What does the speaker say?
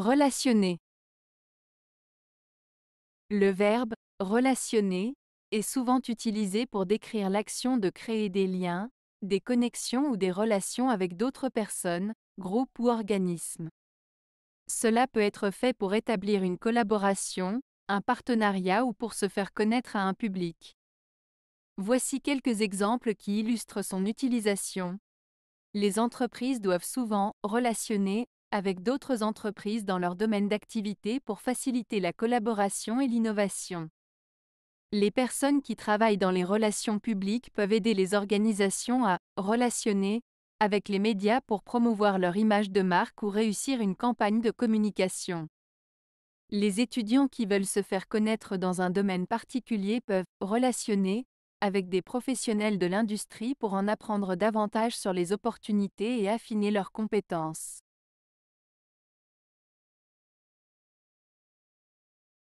Relationner. Le verbe relationner est souvent utilisé pour décrire l'action de créer des liens, des connexions ou des relations avec d'autres personnes, groupes ou organismes. Cela peut être fait pour établir une collaboration, un partenariat ou pour se faire connaître à un public. Voici quelques exemples qui illustrent son utilisation. Les entreprises doivent souvent relationner avec d'autres entreprises dans leur domaine d'activité pour faciliter la collaboration et l'innovation. Les personnes qui travaillent dans les relations publiques peuvent aider les organisations à relationner avec les médias pour promouvoir leur image de marque ou réussir une campagne de communication. Les étudiants qui veulent se faire connaître dans un domaine particulier peuvent relationner avec des professionnels de l'industrie pour en apprendre davantage sur les opportunités et affiner leurs compétences.